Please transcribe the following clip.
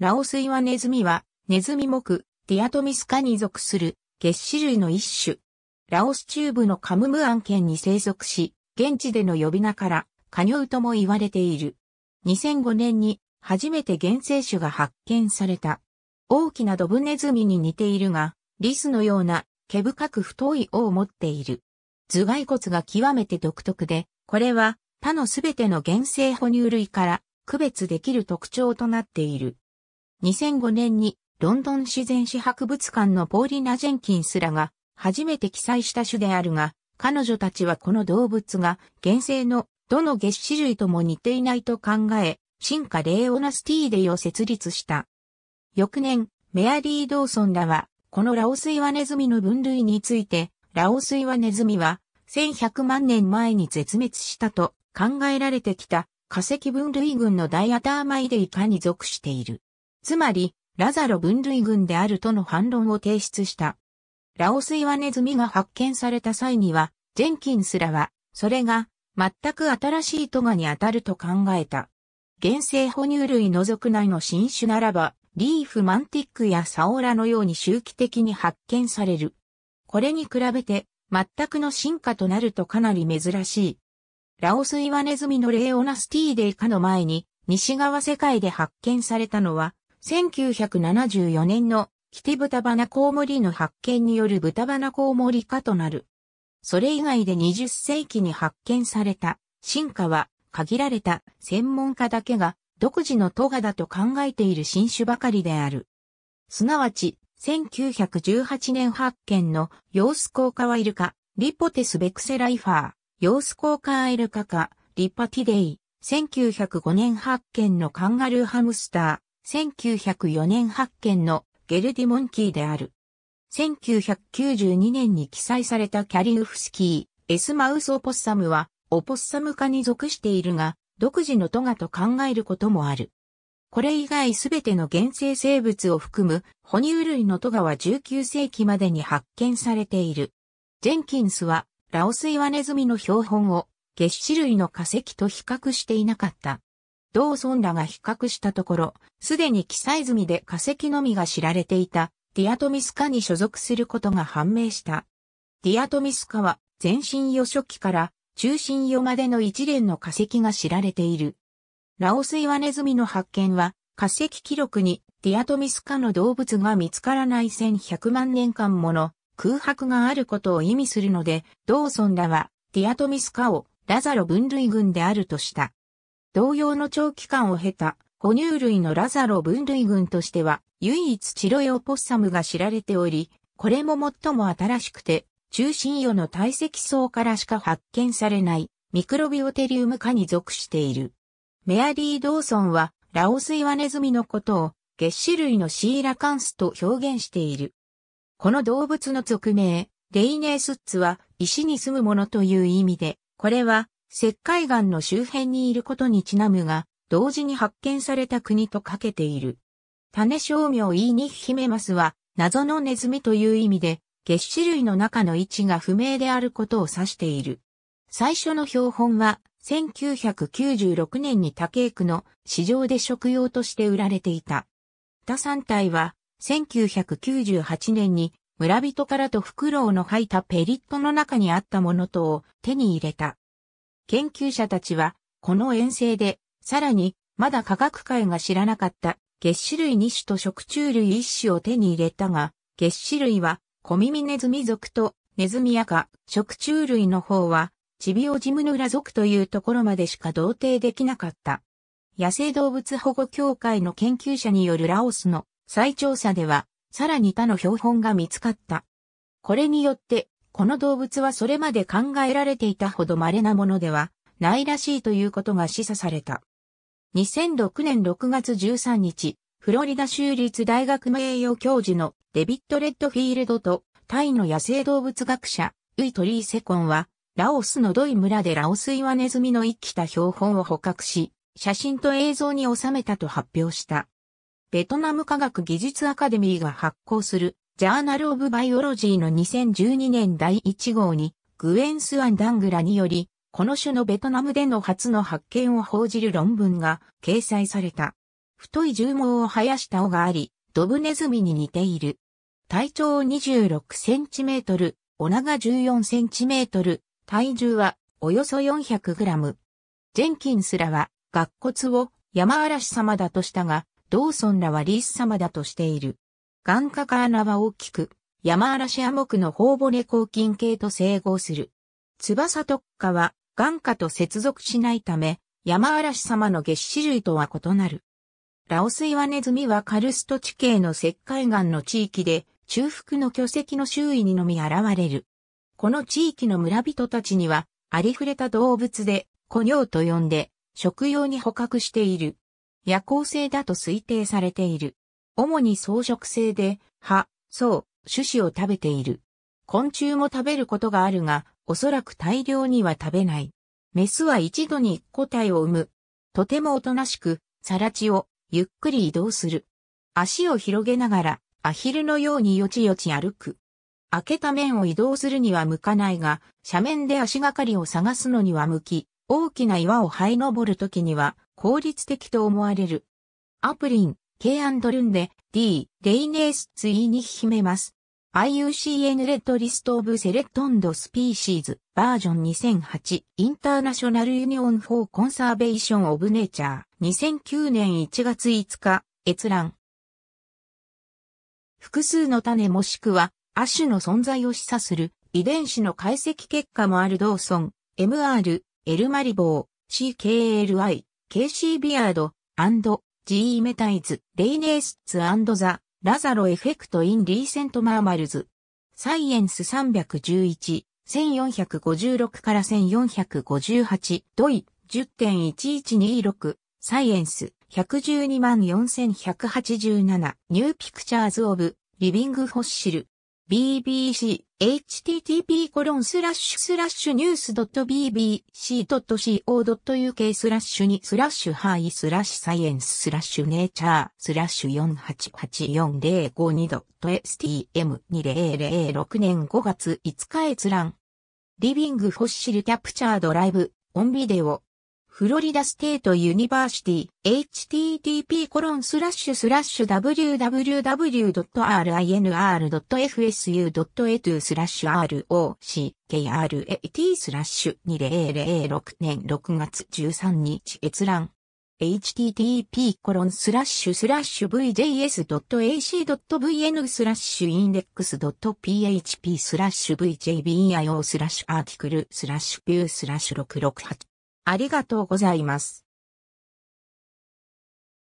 ラオスイワネズミは、ネズミ目、ディアトミス科に属する、月死類の一種。ラオス中部のカムムアン県に生息し、現地での呼び名から、カニョウとも言われている。2005年に、初めて原生種が発見された。大きなドブネズミに似ているが、リスのような、毛深く太い尾を持っている。頭蓋骨が極めて独特で、これは他のすべての原生哺乳類から区別できる特徴となっている。2005年にロンドン自然史博物館のポーリナ・ジェンキンスらが初めて記載した種であるが、彼女たちはこの動物が原生のどの月種類とも似ていないと考え、進化レオナスティーデイを設立した。翌年、メアリー・ドーソンらは、このラオスイワネズミの分類について、ラオスイワネズミは1100万年前に絶滅したと考えられてきた化石分類群のダイアターマイデイ科に属している。つまり、ラザロ分類群であるとの反論を提出した。ラオスイワネズミが発見された際には、ジェンキンスらは、それが、全く新しいトガに当たると考えた。原生哺乳類除く内の新種ならば、リーフマンティックやサオラのように周期的に発見される。これに比べて、全くの進化となるとかなり珍しい。ラオスイワネズミのレオナスティーデイカの前に、西側世界で発見されたのは、1974年のキテ豚ナコウモリの発見による豚ナコウモリ化となる。それ以外で20世紀に発見された進化は限られた専門家だけが独自のトガだと考えている新種ばかりである。すなわち、1918年発見のヨースコーカワイルカ、リポテスベクセライファー、ヨースコーカアイルカカ、リパティデイ、1905年発見のカンガルーハムスター、1904年発見のゲルディモンキーである。1992年に記載されたキャリウフスキー、エスマウスオポッサムは、オポッサム科に属しているが、独自のトガと考えることもある。これ以外すべての原生生物を含む哺乳類のトガは19世紀までに発見されている。ジェンキンスはラオスイワネズミの標本を月種類の化石と比較していなかった。同村らが比較したところ、すでに記載済みで化石のみが知られていたディアトミスカに所属することが判明した。ディアトミスカは全身予初期から中心予までの一連の化石が知られている。ラオスイワネズミの発見は化石記録にディアトミスカの動物が見つからない1100万年間もの空白があることを意味するので、同村らはディアトミスカをラザロ分類群であるとした。同様の長期間を経た、哺乳類のラザロ分類群としては、唯一チロエオポッサムが知られており、これも最も新しくて、中心魚の堆積層からしか発見されないミクロビオテリウム科に属している。メアリー・ドーソンはラオスイワネズミのことを月種類のシーラカンスと表現している。この動物の俗名、レイネースッツは石に住むものという意味で、これは石灰岩の周辺にいることにちなむが、同時に発見された国とかけている。種商名イーニヒメマスは、謎のネズミという意味で、月種類の中の位置が不明であることを指している。最初の標本は、1996年に竹区の市場で食用として売られていた。他3体は、1998年に村人からとフクロウの吐いたペリットの中にあったものとを手に入れた。研究者たちは、この遠征で、さらに、まだ科学界が知らなかった、月種類2種と食虫類1種を手に入れたが、月種類は、コミミネズミ属と、ネズミやか、食虫類の方は、チビオジムヌラ属というところまでしか同定できなかった。野生動物保護協会の研究者によるラオスの再調査では、さらに他の標本が見つかった。これによって、この動物はそれまで考えられていたほど稀なものではないらしいということが示唆された。2006年6月13日、フロリダ州立大学名誉教授のデビッド・レッドフィールドとタイの野生動物学者ウイトリー・セコンはラオスのドイ村でラオスイワネズミの生きた標本を捕獲し、写真と映像に収めたと発表した。ベトナム科学技術アカデミーが発行するジャーナル・オブ・バイオロジーの2012年第1号に、グエン・スアン・ダングラにより、この種のベトナムでの初の発見を報じる論文が掲載された。太い重毛を生やした尾があり、ドブネズミに似ている。体長26センチメートル、お長14センチメートル、体重はおよそ400グラム。ジェンキンスらは、学骨を山嵐様だとしたが、ドーソンらはリース様だとしている。眼下か穴は大きく、山嵐亜目の頬骨抗菌系と整合する。翼特化は眼下と接続しないため、山嵐様の月種類とは異なる。ラオスイワネズミはカルスト地形の石灰岩の地域で、中腹の巨石の周囲にのみ現れる。この地域の村人たちには、ありふれた動物で、古鳥と呼んで、食用に捕獲している。夜行性だと推定されている。主に草食性で、葉、草、種子を食べている。昆虫も食べることがあるが、おそらく大量には食べない。メスは一度に個体を産む。とてもおとなしく、さらちをゆっくり移動する。足を広げながら、アヒルのようによちよち歩く。開けた面を移動するには向かないが、斜面で足がかりを探すのには向き、大きな岩を這い登るときには効率的と思われる。アプリン、K& ルンデ、D、レイネースツイに秘めます。IUCN レッドリストオブセレクトンドスピーシーズバージョン2008インターナショナルユニオンフォーコンサーベーションオブネーチャー2009年1月5日閲覧複数の種もしくは亜種の存在を示唆する遺伝子の解析結果もあるドーソン MR、エルマリボー、CKLI、KC ビアード、G. メタイズ、レイネースツザ、ラザロエフェクトインリーセントマーマルズ。サイエンス311、1456から1458、ドイ、10.1126、サイエンス、1124187、ニューピクチャーズオブ、リビングホッシル。BBC、http コロンスラッシュスラッシュニュース .bbc.co.uk スラッシュにスラッシュハイスラッシュサイエンススラッシュネイチャースラッシュ4884052 .stm2006 年5月5日閲覧。リビングフォッシルキャプチャードライブ、オンビデオ。フロリダステートユニバーシティ、http コロンスラッシュスラッシュ www.rinr.fsu.etu スラッシュ rockrat スラッシュ2006年6月13日閲覧 http コロンスラッシュスラッシュ vjs.ac.vn スラッシュインデックス .php スラッシュ vjbio スラッシュアーティクルスラッシュビュースラッシュ668ありがとうございます。